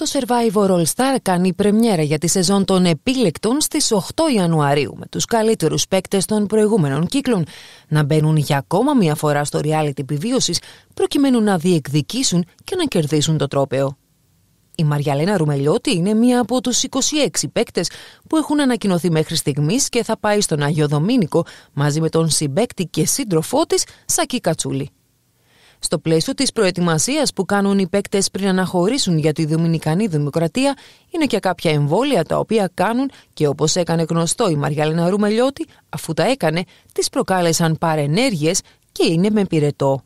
Το Survivor All Star κάνει πρεμιέρα για τη σεζόν των επίλεκτων στις 8 Ιανουαρίου με τους καλύτερους παίκτες των προηγούμενων κύκλων να μπαίνουν για ακόμα μια φορά στο reality επιβίωσης προκειμένου να διεκδικήσουν και να κερδίσουν το τρόπαιο. Η Μαριαλένα Ρουμελιώτη είναι μία από τους 26 παίκτες που έχουν ανακοινωθεί μέχρι στιγμής και θα πάει στον Αγιο Δομήνικο μαζί με τον συμπέκτη και σύντροφό της Σακή Κατσούλη. Στο πλαίσιο της προετοιμασίας που κάνουν οι παίκτες πριν αναχωρήσουν για τη Δομινικανή Δημοκρατία, είναι και κάποια εμβόλια τα οποία κάνουν και όπως έκανε γνωστό η Μαριαλένα Ρουμελιώτη, αφού τα έκανε, τις προκάλεσαν παρενέργειες και είναι με πυρετό.